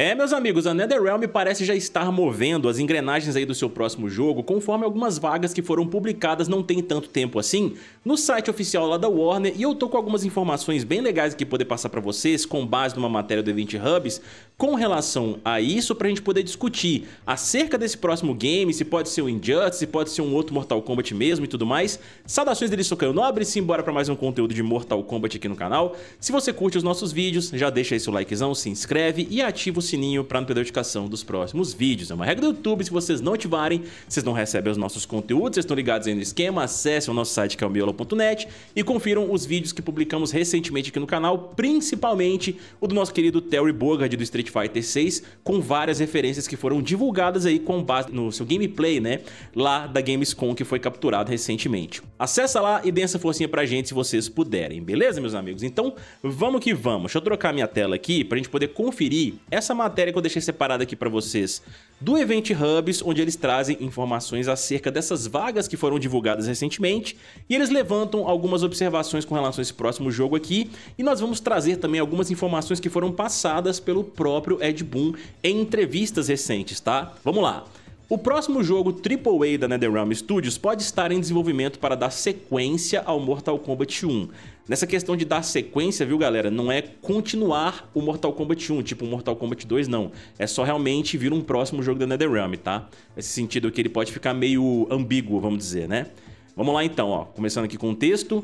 É, meus amigos, a NetherRealm parece já estar movendo as engrenagens aí do seu próximo jogo, conforme algumas vagas que foram publicadas não tem tanto tempo assim, no site oficial lá da Warner, e eu tô com algumas informações bem legais aqui poder passar para vocês, com base numa matéria do Event Hubs, com relação a isso para a gente poder discutir acerca desse próximo game, se pode ser o Injustice, se pode ser um outro Mortal Kombat mesmo e tudo mais. Saudações dele, Socão Nobre, Nobre, simbora para mais um conteúdo de Mortal Kombat aqui no canal. Se você curte os nossos vídeos, já deixa aí seu likezão, se inscreve e ativa o sininho para não perder a notificação dos próximos vídeos. É uma regra do YouTube, se vocês não ativarem, vocês não recebem os nossos conteúdos, vocês estão ligados aí no esquema, acessem o nosso site que é o miolo.net e confiram os vídeos que publicamos recentemente aqui no canal, principalmente o do nosso querido Terry Bogard do Street Street Fighter 6, com várias referências que foram divulgadas aí com base no seu gameplay, né? Lá da Gamescom que foi capturado recentemente. Acessa lá e dê essa forcinha pra gente se vocês puderem, beleza, meus amigos? Então, vamos que vamos. Deixa eu trocar minha tela aqui pra gente poder conferir essa matéria que eu deixei separada aqui pra vocês do Event Hubs, onde eles trazem informações acerca dessas vagas que foram divulgadas recentemente e eles levantam algumas observações com relação a esse próximo jogo aqui e nós vamos trazer também algumas informações que foram passadas pelo próprio Ed Boon em entrevistas recentes, tá? Vamos lá! O próximo jogo AAA da NetherRealm Studios pode estar em desenvolvimento para dar sequência ao Mortal Kombat 1. Nessa questão de dar sequência, viu galera, não é continuar o Mortal Kombat 1, tipo o Mortal Kombat 2 não, é só realmente vir um próximo jogo da NetherRealm, tá? Nesse sentido que ele pode ficar meio ambíguo, vamos dizer, né? Vamos lá então, ó, começando aqui com o texto.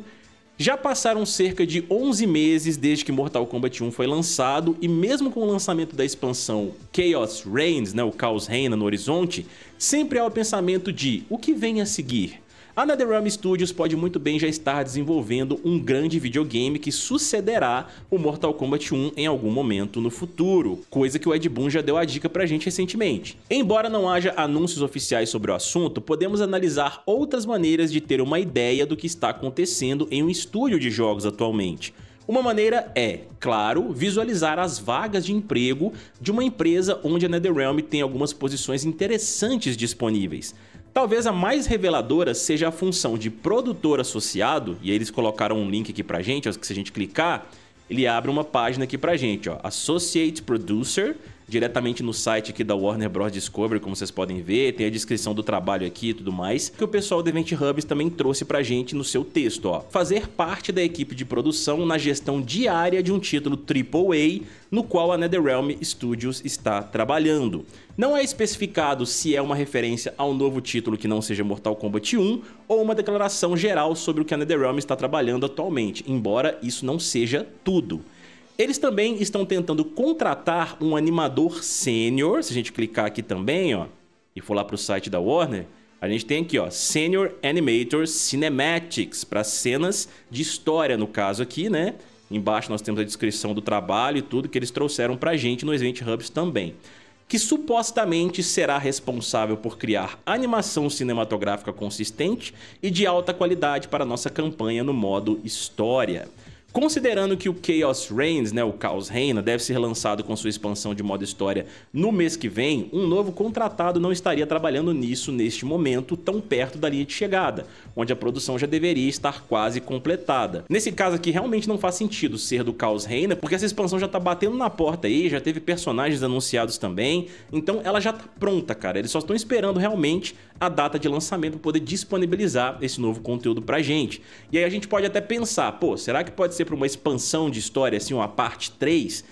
Já passaram cerca de 11 meses desde que Mortal Kombat 1 foi lançado e mesmo com o lançamento da expansão Chaos Reigns, né, o Caos Reina no horizonte, sempre há o pensamento de o que vem a seguir? A NetherRealm Studios pode muito bem já estar desenvolvendo um grande videogame que sucederá o Mortal Kombat 1 em algum momento no futuro, coisa que o Ed Boon já deu a dica pra gente recentemente. Embora não haja anúncios oficiais sobre o assunto, podemos analisar outras maneiras de ter uma ideia do que está acontecendo em um estúdio de jogos atualmente. Uma maneira é, claro, visualizar as vagas de emprego de uma empresa onde a NetherRealm tem algumas posições interessantes disponíveis. Talvez a mais reveladora seja a função de produtor associado, e eles colocaram um link aqui pra gente, ó, que se a gente clicar, ele abre uma página aqui pra gente, ó, Associate Producer, diretamente no site aqui da Warner Bros. Discovery, como vocês podem ver, tem a descrição do trabalho aqui e tudo mais, que o pessoal do Event Hubs também trouxe pra gente no seu texto, ó. Fazer parte da equipe de produção na gestão diária de um título AAA no qual a NetherRealm Studios está trabalhando. Não é especificado se é uma referência ao novo título que não seja Mortal Kombat 1 ou uma declaração geral sobre o que a NetherRealm está trabalhando atualmente, embora isso não seja tudo. Eles também estão tentando contratar um animador sênior. Se a gente clicar aqui também, ó, e for lá para o site da Warner, a gente tem aqui, ó, Senior Animator Cinematics, para cenas de história, no caso aqui, né? Embaixo nós temos a descrição do trabalho e tudo que eles trouxeram para a gente no Event Hubs também. Que supostamente será responsável por criar animação cinematográfica consistente e de alta qualidade para nossa campanha no modo história. Considerando que o Chaos Reigns, né, o Caos Reina, deve ser lançado com sua expansão de modo história no mês que vem, um novo contratado não estaria trabalhando nisso neste momento tão perto da linha de chegada, onde a produção já deveria estar quase completada. Nesse caso aqui realmente não faz sentido ser do Caos Reina, porque essa expansão já tá batendo na porta aí, já teve personagens anunciados também, então ela já tá pronta, cara. Eles só estão esperando realmente a data de lançamento para poder disponibilizar esse novo conteúdo pra gente. E aí a gente pode até pensar, pô, será que pode ser ser para uma expansão de história, assim, uma parte 3?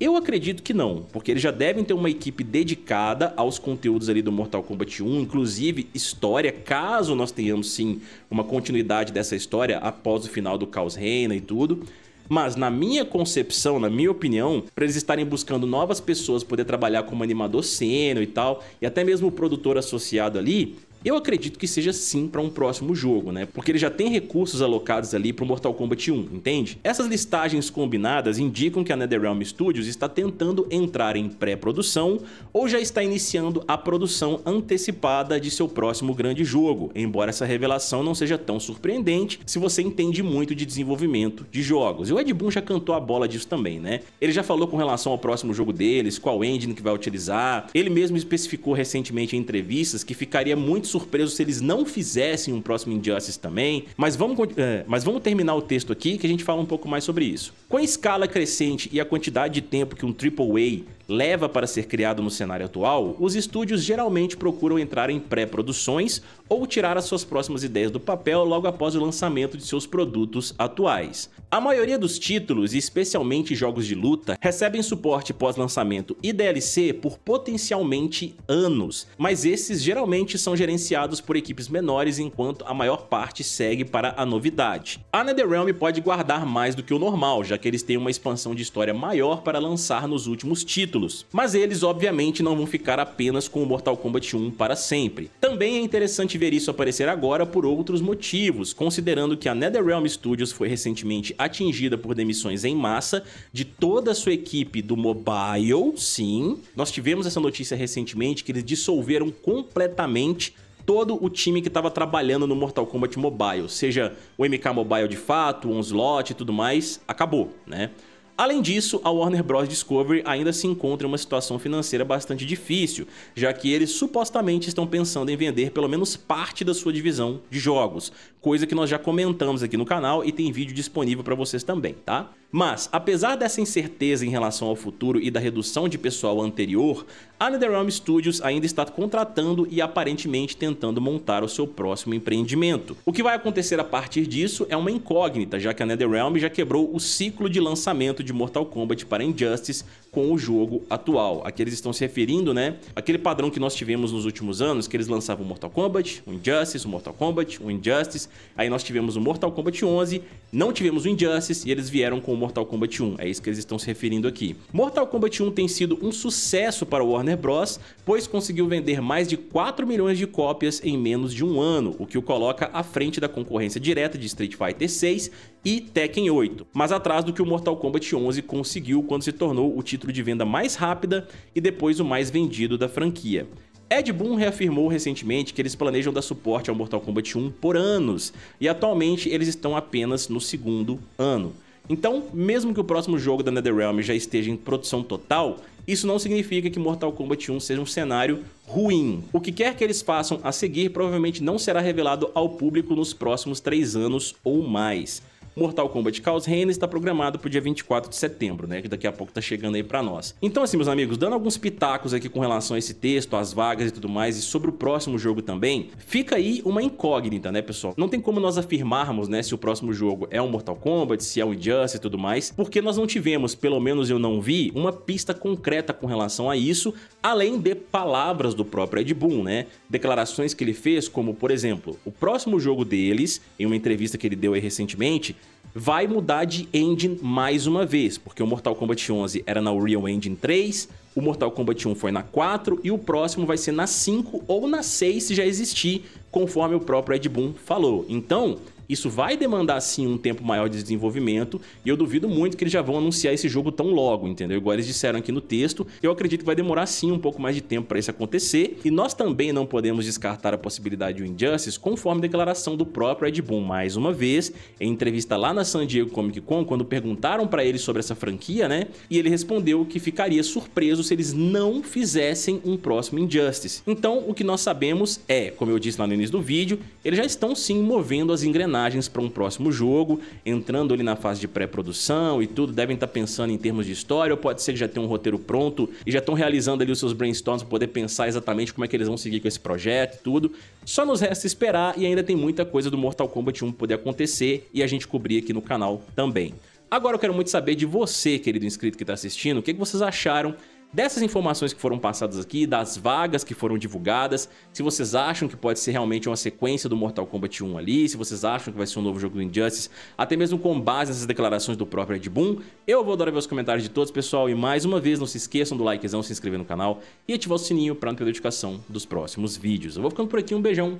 Eu acredito que não, porque eles já devem ter uma equipe dedicada aos conteúdos ali do Mortal Kombat 1, inclusive história, caso nós tenhamos sim uma continuidade dessa história após o final do Caos Reina e tudo. Mas na minha concepção, na minha opinião, para eles estarem buscando novas pessoas poder trabalhar como animador seno e tal, e até mesmo o produtor associado ali, eu acredito que seja sim para um próximo jogo, né? Porque ele já tem recursos alocados ali para o Mortal Kombat 1, entende? Essas listagens combinadas indicam que a NetherRealm Studios está tentando entrar em pré-produção ou já está iniciando a produção antecipada de seu próximo grande jogo, embora essa revelação não seja tão surpreendente se você entende muito de desenvolvimento de jogos. E o Ed Boon já cantou a bola disso também, né? Ele já falou com relação ao próximo jogo deles, qual engine que vai utilizar, ele mesmo especificou recentemente em entrevistas que ficaria muito surpreso se eles não fizessem um próximo Injustice também, mas vamos, é, mas vamos terminar o texto aqui que a gente fala um pouco mais sobre isso. Com a escala crescente e a quantidade de tempo que um AAA leva para ser criado no cenário atual, os estúdios geralmente procuram entrar em pré-produções ou tirar as suas próximas ideias do papel logo após o lançamento de seus produtos atuais. A maioria dos títulos, especialmente jogos de luta, recebem suporte pós-lançamento e DLC por potencialmente anos, mas esses geralmente são gerenciados por equipes menores enquanto a maior parte segue para a novidade. A NetherRealm pode guardar mais do que o normal, já que eles têm uma expansão de história maior para lançar nos últimos títulos, títulos, mas eles obviamente não vão ficar apenas com o Mortal Kombat 1 para sempre. Também é interessante ver isso aparecer agora por outros motivos, considerando que a NetherRealm Studios foi recentemente atingida por demissões em massa de toda a sua equipe do mobile, sim. Nós tivemos essa notícia recentemente que eles dissolveram completamente todo o time que estava trabalhando no Mortal Kombat Mobile, seja o MK Mobile de fato, o Onslaught e tudo mais, acabou, né? Além disso, a Warner Bros. Discovery ainda se encontra em uma situação financeira bastante difícil, já que eles supostamente estão pensando em vender pelo menos parte da sua divisão de jogos, coisa que nós já comentamos aqui no canal e tem vídeo disponível para vocês também, tá? Mas, apesar dessa incerteza em relação ao futuro e da redução de pessoal anterior, a NetherRealm Studios ainda está contratando e aparentemente tentando montar o seu próximo empreendimento. O que vai acontecer a partir disso é uma incógnita, já que a NetherRealm já quebrou o ciclo de lançamento de Mortal Kombat para Injustice com o jogo atual. Aqui eles estão se referindo, né, aquele padrão que nós tivemos nos últimos anos, que eles lançavam Mortal Kombat, o Injustice, o Mortal Kombat, o Injustice, Aí nós tivemos o Mortal Kombat 11, não tivemos o Injustice e eles vieram com o Mortal Kombat 1, é isso que eles estão se referindo aqui. Mortal Kombat 1 tem sido um sucesso para o Warner Bros, pois conseguiu vender mais de 4 milhões de cópias em menos de um ano, o que o coloca à frente da concorrência direta de Street Fighter 6 e Tekken 8, mas atrás do que o Mortal Kombat 11 conseguiu quando se tornou o título de venda mais rápida e depois o mais vendido da franquia. Ed Boon reafirmou recentemente que eles planejam dar suporte ao Mortal Kombat 1 por anos, e atualmente eles estão apenas no segundo ano. Então, mesmo que o próximo jogo da NetherRealm já esteja em produção total, isso não significa que Mortal Kombat 1 seja um cenário ruim. O que quer que eles façam a seguir provavelmente não será revelado ao público nos próximos três anos ou mais. Mortal Kombat Chaos Reigns está programado para o dia 24 de setembro, né? Que daqui a pouco tá chegando aí para nós. Então assim, meus amigos, dando alguns pitacos aqui com relação a esse texto, as vagas e tudo mais, e sobre o próximo jogo também, fica aí uma incógnita, né, pessoal? Não tem como nós afirmarmos, né, se o próximo jogo é um Mortal Kombat, se é um Injustice e tudo mais, porque nós não tivemos, pelo menos eu não vi, uma pista concreta com relação a isso, além de palavras do próprio Ed Boon, né? Declarações que ele fez, como, por exemplo, o próximo jogo deles, em uma entrevista que ele deu aí recentemente, vai mudar de engine mais uma vez, porque o Mortal Kombat 11 era na Unreal Engine 3, o Mortal Kombat 1 foi na 4 e o próximo vai ser na 5 ou na 6 se já existir, conforme o próprio Ed Boon falou. Então, isso vai demandar sim um tempo maior de desenvolvimento e eu duvido muito que eles já vão anunciar esse jogo tão logo, entendeu? Igual eles disseram aqui no texto, eu acredito que vai demorar sim um pouco mais de tempo para isso acontecer. E nós também não podemos descartar a possibilidade do Injustice, conforme declaração do próprio Ed Boon mais uma vez, em entrevista lá na San Diego Comic Con, quando perguntaram para ele sobre essa franquia, né? E ele respondeu que ficaria surpreso se eles não fizessem um próximo Injustice. Então, o que nós sabemos é, como eu disse lá no início do vídeo, eles já estão sim movendo as engrenagens personagens para um próximo jogo, entrando ali na fase de pré-produção e tudo, devem estar tá pensando em termos de história, ou pode ser que já tenham um roteiro pronto e já estão realizando ali os seus brainstorms para poder pensar exatamente como é que eles vão seguir com esse projeto e tudo. Só nos resta esperar e ainda tem muita coisa do Mortal Kombat 1 poder acontecer e a gente cobrir aqui no canal também. Agora eu quero muito saber de você, querido inscrito que está assistindo, o que, que vocês acharam Dessas informações que foram passadas aqui, das vagas que foram divulgadas, se vocês acham que pode ser realmente uma sequência do Mortal Kombat 1 ali, se vocês acham que vai ser um novo jogo do Injustice, até mesmo com base nessas declarações do próprio Ed Boon, eu vou adorar ver os comentários de todos, pessoal, e mais uma vez, não se esqueçam do likezão, se inscrever no canal e ativar o sininho para não perder a notificação dos próximos vídeos. Eu vou ficando por aqui, um beijão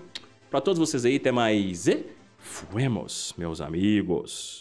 para todos vocês aí, até mais e fuemos, meus amigos!